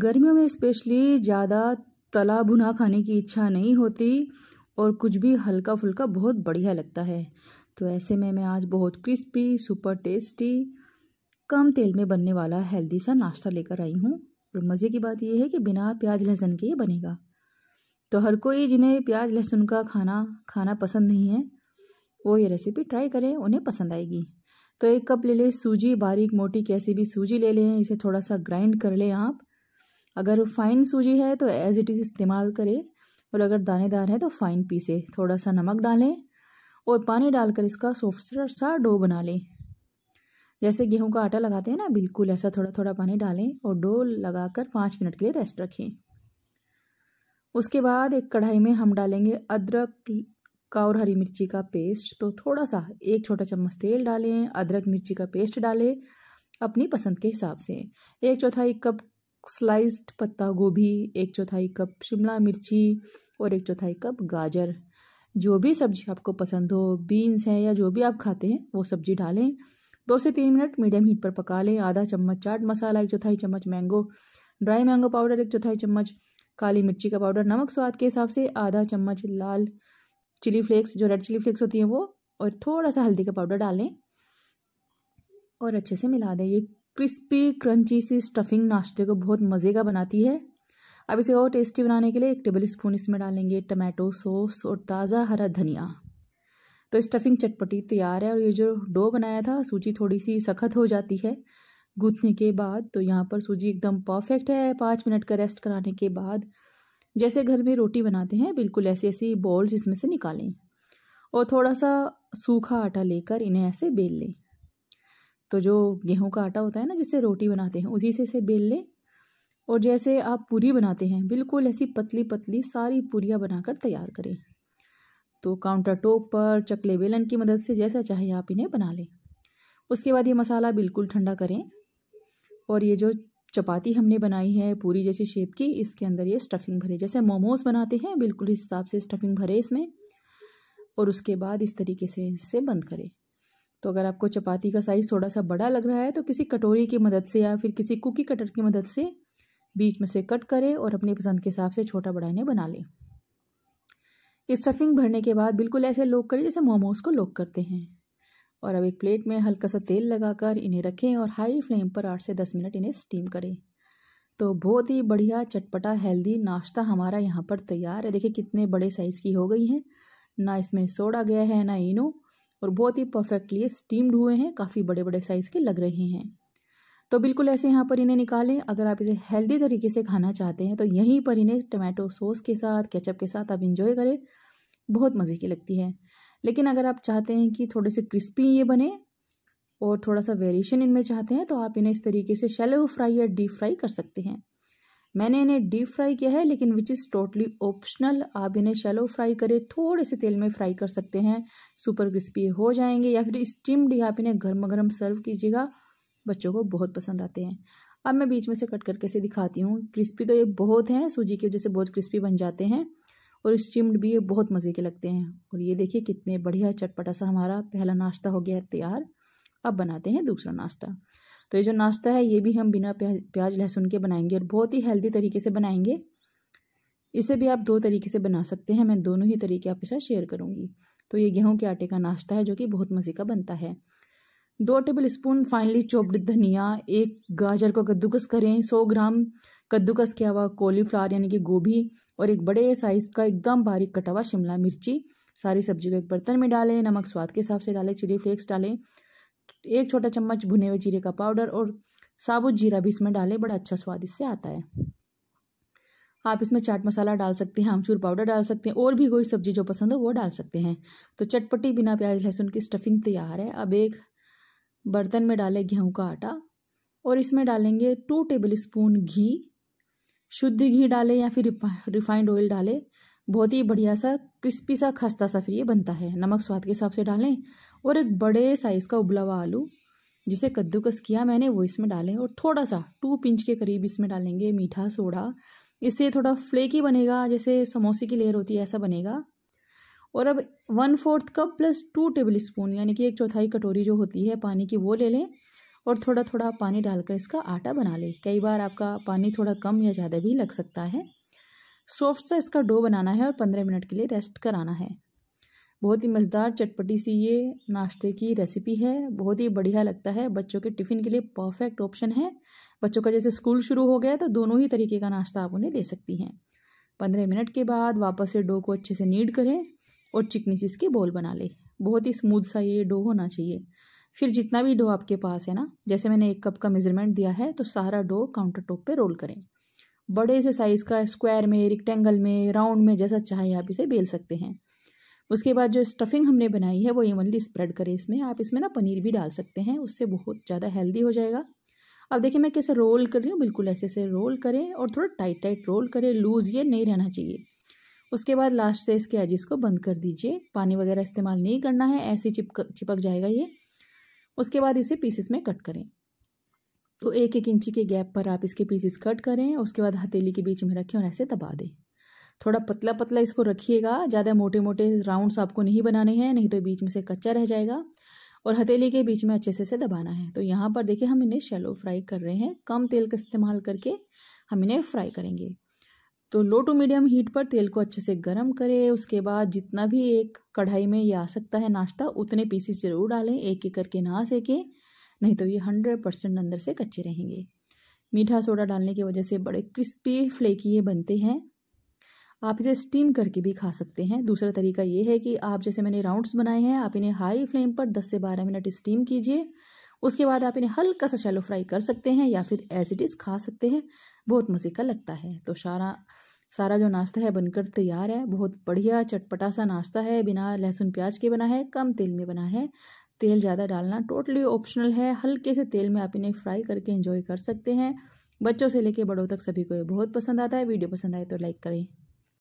गर्मियों में स्पेशली ज़्यादा तला भुना खाने की इच्छा नहीं होती और कुछ भी हल्का फुल्का बहुत बढ़िया लगता है तो ऐसे में मैं आज बहुत क्रिस्पी सुपर टेस्टी कम तेल में बनने वाला हेल्दी सा नाश्ता लेकर आई हूँ और मज़े की बात यह है कि बिना प्याज लहसुन के ये बनेगा तो हर कोई जिन्हें प्याज लहसुन का खाना खाना पसंद नहीं है वो ये रेसिपी ट्राई करें उन्हें पसंद आएगी तो एक कप ले लें सूजी बारीक मोटी कैसी भी सूजी ले लें इसे थोड़ा सा ग्राइंड कर लें आप अगर फाइन सूजी है तो एज इट इज़ इस्तेमाल करें और अगर दानेदार है तो फाइन पीसे थोड़ा सा नमक डालें और पानी डालकर इसका सॉफ्ट सा डो बना लें जैसे गेहूं का आटा लगाते हैं ना बिल्कुल ऐसा थोड़ा थोड़ा पानी डालें और डो लगाकर पाँच मिनट के लिए रेस्ट रखें उसके बाद एक कढ़ाई में हम डालेंगे अदरक का और हरी मिर्ची का पेस्ट तो थोड़ा सा एक छोटा चम्मच तेल डालें अदरक मिर्ची का पेस्ट डालें अपनी पसंद के हिसाब से एक चौथाई कप स्लाइस्ड पत्ता गोभी एक चौथाई कप शिमला मिर्ची और एक चौथाई कप गाजर जो भी सब्जी आपको पसंद हो बीन्स हैं या जो भी आप खाते हैं वो सब्जी डालें दो से तीन मिनट मीडियम हीट पर पका लें आधा चम्मच चाट मसाला एक चौथाई चम्मच मैंगो ड्राई मैंगो पाउडर एक चौथाई चम्मच काली मिर्ची का पाउडर नमक स्वाद के हिसाब से आधा चम्मच लाल चिली फ्लेक्स जो रेड चिली फ्लेक्स होती हैं वो और थोड़ा सा हल्दी का पाउडर डालें और अच्छे से मिला दें ये क्रिस्पी क्रंची सी स्टफिंग नाश्ते को बहुत मज़े का बनाती है अब इसे और टेस्टी बनाने के लिए एक टेबल स्पून इसमें डालेंगे टमाटो सॉस और ताज़ा हरा धनिया तो स्टफिंग चटपटी तैयार है और ये जो डो बनाया था सूजी थोड़ी सी सख्त हो जाती है गूंथने के बाद तो यहाँ पर सूजी एकदम परफेक्ट है पाँच मिनट का रेस्ट कराने के बाद जैसे घर में रोटी बनाते हैं बिल्कुल ऐसी ऐसी बॉल्स इसमें से निकालें और थोड़ा सा सूखा आटा लेकर इन्हें ऐसे बेल लें तो जो गेहूं का आटा होता है ना जिससे रोटी बनाते हैं उसी से इसे बेल लें और जैसे आप पूरी बनाते हैं बिल्कुल ऐसी पतली पतली सारी पूरियाँ बनाकर तैयार करें तो काउंटर टॉप पर चकले बेलन की मदद से जैसा चाहे आप इन्हें बना लें उसके बाद ये मसाला बिल्कुल ठंडा करें और ये जो चपाती हमने बनाई है पूरी जैसी शेप की इसके अंदर ये स्टफिंग भरे जैसे मोमोज बनाते हैं बिल्कुल इस हिसाब से स्टफिंग भरे इसमें और उसके बाद इस तरीके से इसे बंद करें तो अगर आपको चपाती का साइज़ थोड़ा सा बड़ा लग रहा है तो किसी कटोरी की मदद से या फिर किसी कुकी कटर की मदद से बीच में से कट करें और अपनी पसंद के हिसाब से छोटा बड़ा इन्हें बना लें स्टफिंग भरने के बाद बिल्कुल ऐसे लोक करें जैसे मोमोज को लोक करते हैं और अब एक प्लेट में हल्का सा तेल लगाकर इन्हें रखें और हाई फ्लेम पर आठ से दस मिनट इन्हें स्टीम करें तो बहुत ही बढ़िया चटपटा हेल्दी नाश्ता हमारा यहाँ पर तैयार है देखिए कितने बड़े साइज़ की हो गई हैं ना इसमें सोडा गया है ना इनो और बहुत ही परफेक्टली स्टीम्ड हुए हैं काफ़ी बड़े बड़े साइज़ के लग रहे हैं तो बिल्कुल ऐसे यहाँ पर इन्हें निकालें अगर आप इसे हेल्दी तरीके से खाना चाहते हैं तो यहीं पर इन्हें टमाटो सॉस के साथ केचप के साथ आप इन्जॉय करें बहुत मज़े की लगती है लेकिन अगर आप चाहते हैं कि थोड़े से क्रिस्पी ये बने और थोड़ा सा वेरिएशन इनमें चाहते हैं तो आप इन्हें इस तरीके से शेलो फ्राई या डीप फ्राई कर सकते हैं मैंने इन्हें डीप फ्राई किया है लेकिन विच इज़ टोटली ऑप्शनल आप इन्हें शैलो फ्राई करें थोड़े से तेल में फ्राई कर सकते हैं सुपर क्रिस्पी हो जाएंगे या फिर स्टीम्ड ही आप इन्हें गर्मा गर्म सर्व कीजिएगा बच्चों को बहुत पसंद आते हैं अब मैं बीच में से कट करके से दिखाती हूँ क्रिस्पी तो ये बहुत हैं सूजी की वजह से बहुत क्रिस्पी बन जाते हैं और स्टीम्ड भी ये बहुत मज़े के लगते हैं और ये देखिए कितने बढ़िया चटपटा सा हमारा पहला नाश्ता हो गया है तैयार अब बनाते हैं दूसरा नाश्ता तो ये जो नाश्ता है ये भी हम बिना प्याज लहसुन के बनाएंगे और बहुत ही हेल्दी तरीके से बनाएंगे इसे भी आप दो तरीके से बना सकते हैं मैं दोनों ही तरीके आपके साथ शेयर करूँगी तो ये गेहूँ के आटे का नाश्ता है जो कि बहुत मज़े का बनता है दो टेबल स्पून फाइनली चोप्ड धनिया एक गाजर को कद्दूकस करें सौ ग्राम कद्दूकस के अलावा कॉलीफ्लावर यानी कि गोभी और एक बड़े साइज़ का एकदम बारीक कटा हुआ शिमला मिर्ची सारी सब्जी को एक बर्तन में डालें नमक स्वाद के हिसाब से डालें चिली फ्लेक्स डालें एक छोटा चम्मच भुने हुए जीरे का पाउडर और साबुत जीरा भी इसमें डालें बड़ा अच्छा स्वाद इससे आता है आप इसमें चाट मसाला डाल सकते हैं आमचूर पाउडर डाल सकते हैं और भी कोई सब्जी जो पसंद हो वो डाल सकते हैं तो चटपटी बिना प्याज लहसुन की स्टफिंग तैयार है अब एक बर्तन में डालें गेहूं का आटा और इसमें डालेंगे टू टेबल स्पून घी शुद्ध घी डालें या फिर रिफाइंड ऑयल डालें बहुत ही बढ़िया सा क्रिस्पी सा खस्ता सा फिर ये बनता है नमक स्वाद के हिसाब से डालें और एक बड़े साइज़ का उबला हुआ आलू जिसे कद्दूकस किया मैंने वो इसमें डालें और थोड़ा सा टू पिंच के करीब इसमें डालेंगे मीठा सोडा इससे थोड़ा फ्लेकी बनेगा जैसे समोसे की लेयर होती है ऐसा बनेगा और अब one fourth cup plus two tablespoon यानी कि एक चौथाई कटोरी जो होती है पानी की वो ले लें और थोड़ा थोड़ा पानी डालकर इसका आटा बना लें कई बार आपका पानी थोड़ा कम या ज़्यादा भी लग सकता है सॉफ्ट सा इसका डो बनाना है और पंद्रह मिनट के लिए रेस्ट कराना है बहुत ही मज़ेदार चटपटी सी ये नाश्ते की रेसिपी है बहुत ही बढ़िया लगता है बच्चों के टिफ़िन के लिए परफेक्ट ऑप्शन है बच्चों का जैसे स्कूल शुरू हो गया तो दोनों ही तरीके का नाश्ता आप उन्हें दे सकती हैं पंद्रह मिनट के बाद वापस से डो को अच्छे से नीड करें और चिकनी सी इसके बॉल बना लें बहुत ही स्मूथ सा ये डो होना चाहिए फिर जितना भी डो आपके पास है ना जैसे मैंने एक कप का मेज़रमेंट दिया है तो सारा डो काउंटर टॉप पर रोल करें बड़े से साइज़ का स्क्वायर में रिक्टेंगल में राउंड में जैसा चाहे आप इसे बेल सकते हैं उसके बाद जो स्टफिंग हमने बनाई है वो इवनली स्प्रेड करें इसमें आप इसमें ना पनीर भी डाल सकते हैं उससे बहुत ज़्यादा हेल्दी हो जाएगा अब देखिए मैं कैसे रोल कर रही हूँ बिल्कुल ऐसे ऐसे रोल करें और थोड़ा टाइट टाइट रोल करें लूज़ ये नहीं रहना चाहिए उसके बाद लास्ट से इसके एजिस को बंद कर दीजिए पानी वगैरह इस्तेमाल नहीं करना है ऐसे चिपक चिपक जाएगा ये उसके बाद इसे पीसेस में कट करें तो एक एक इंची के गैप पर आप इसके पीसेस कट करें उसके बाद हथेली के बीच में रखें और ऐसे दबा दें थोड़ा पतला पतला इसको रखिएगा ज़्यादा मोटे मोटे राउंड्स आपको नहीं बनाने हैं नहीं तो बीच में से कच्चा रह जाएगा और हथेली के बीच में अच्छे से से दबाना है तो यहाँ पर देखिए हम इन्हें शैलो फ्राई कर रहे हैं कम तेल का इस्तेमाल करके हम इन्हें फ्राई करेंगे तो लो टू मीडियम हीट पर तेल को अच्छे से गर्म करें उसके बाद जितना भी एक कढ़ाई में ये आ सकता है नाश्ता उतने पीसीस ज़रूर डालें एक एक करके ना सेकें नहीं तो ये हंड्रेड परसेंट अंदर से कच्चे रहेंगे मीठा सोडा डालने की वजह से बड़े क्रिस्पी फ्लेकी ये बनते हैं आप इसे स्टीम करके भी खा सकते हैं दूसरा तरीका ये है कि आप जैसे मैंने राउंड्स बनाए हैं आप इन्हें हाई फ्लेम पर 10 से 12 मिनट स्टीम कीजिए उसके बाद आप इन्हें हल्का सा शैलो फ्राई कर सकते हैं या फिर एज इट इज़ खा सकते हैं बहुत मज़े का लगता है तो सारा सारा जो नाश्ता है बनकर तैयार है बहुत बढ़िया चटपटा सा नाश्ता है बिना लहसुन प्याज के बना है कम तेल में बना है तेल ज़्यादा डालना टोटली ऑप्शनल है हल्के से तेल में आप इन्हें फ्राई करके इंजॉय कर सकते हैं बच्चों से लेके बड़ों तक सभी को ये बहुत पसंद आता है वीडियो पसंद आए तो लाइक करें